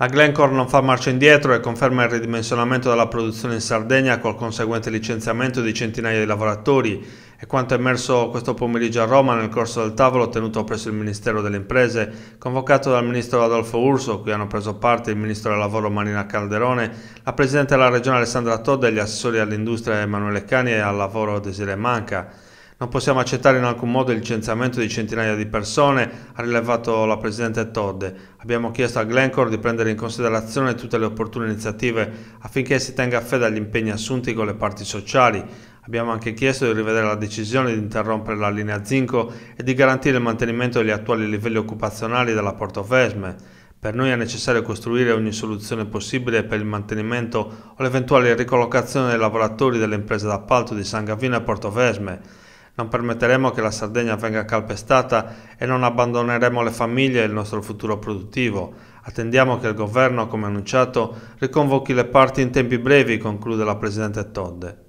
La Glencore non fa marcia indietro e conferma il ridimensionamento della produzione in Sardegna col conseguente licenziamento di centinaia di lavoratori. È quanto emerso questo pomeriggio a Roma nel corso del tavolo tenuto presso il Ministero delle Imprese, convocato dal Ministro Adolfo Urso, cui hanno preso parte il Ministro del Lavoro Marina Calderone, la Presidente della Regione Alessandra Todde, gli assessori all'industria Emanuele Cani e al lavoro Desire Manca. Non possiamo accettare in alcun modo il licenziamento di centinaia di persone, ha rilevato la Presidente Todde. Abbiamo chiesto a Glencore di prendere in considerazione tutte le opportune iniziative affinché si tenga fede agli impegni assunti con le parti sociali. Abbiamo anche chiesto di rivedere la decisione di interrompere la linea zinco e di garantire il mantenimento degli attuali livelli occupazionali della Porto Vesme. Per noi è necessario costruire ogni soluzione possibile per il mantenimento o l'eventuale ricollocazione dei lavoratori delle imprese d'appalto di San Gavino e Porto Vesme. Non permetteremo che la Sardegna venga calpestata e non abbandoneremo le famiglie e il nostro futuro produttivo. Attendiamo che il governo, come annunciato, riconvochi le parti in tempi brevi, conclude la Presidente Todde.